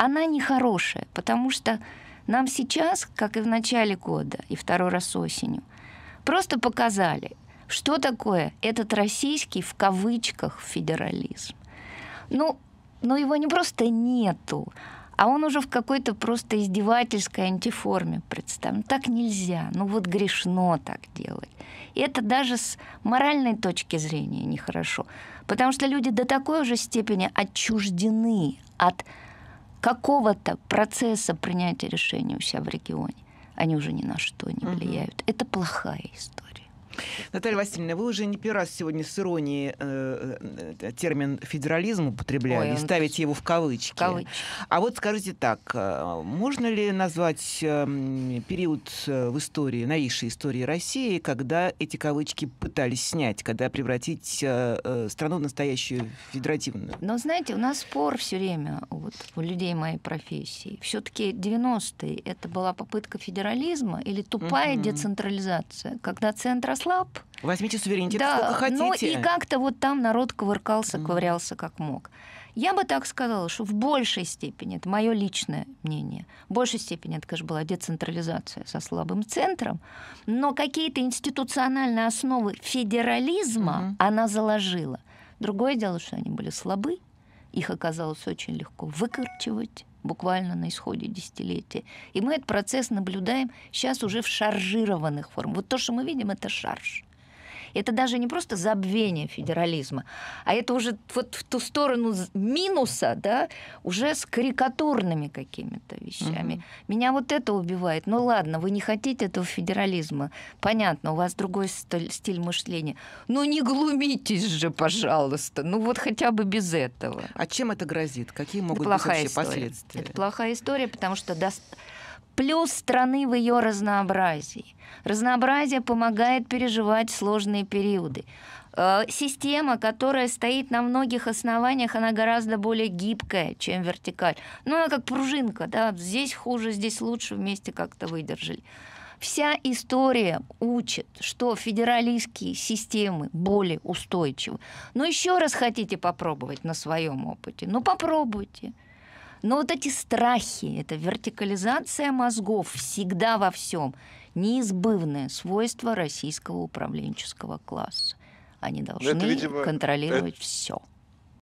она нехорошая, потому что нам сейчас, как и в начале года, и второй раз осенью, просто показали, что такое этот российский в кавычках федерализм. Ну, но его не просто нету, а он уже в какой-то просто издевательской антиформе представлен. Так нельзя, ну вот грешно так делать. И это даже с моральной точки зрения нехорошо, потому что люди до такой уже степени отчуждены от какого-то процесса принятия решения у себя в регионе, они уже ни на что не влияют. Угу. Это плохая история. Наталья Васильевна, вы уже не первый раз сегодня с иронией э, э, э термин федерализм употребляли, Ой, ставите его в кавычки. в кавычки. А вот скажите так, э, можно ли назвать эм, период в истории, новейшей истории России, когда эти кавычки пытались снять, когда превратить страну в настоящую федеративную? Но знаете, у нас спор все время вот, у людей моей профессии. Все-таки 90-е это была попытка федерализма или тупая mm-hmm. децентрализация, когда центр ослаб. Возьмите суверенитет да, сколько ну хотите. Ну и как-то вот там народ ковыркался, ковырялся как мог. Я бы так сказала, что в большей степени, это мое личное мнение, в большей степени это, конечно, была децентрализация со слабым центром, но какие-то институциональные основы федерализма угу. она заложила. Другое дело, что они были слабы, их оказалось очень легко выкорчевать буквально на исходе десятилетия. И мы этот процесс наблюдаем сейчас уже в шаржированных формах. Вот то, что мы видим, это шарж. Это даже не просто забвение федерализма, а это уже вот в ту сторону минуса, да, уже с карикатурными какими-то вещами. Угу. Меня вот это убивает. Ну ладно, вы не хотите этого федерализма. Понятно, у вас другой стиль мышления. Но ну не глумитесь же, пожалуйста. Ну вот хотя бы без этого. А чем это грозит? Какие могут это быть вообще история. последствия? Это плохая история, потому что... До... Плюс страны в ее разнообразии. Разнообразие помогает переживать сложные периоды. Э, система, которая стоит на многих основаниях, она гораздо более гибкая, чем вертикаль. Ну, она как пружинка, да, здесь хуже, здесь лучше, вместе как-то выдержали. Вся история учит, что федералистские системы более устойчивы. Но ну, еще раз хотите попробовать на своем опыте? Ну, попробуйте. Но вот эти страхи, это вертикализация мозгов всегда во всем, неизбывное свойство российского управленческого класса. Они ну, должны это, видимо, контролировать это, все.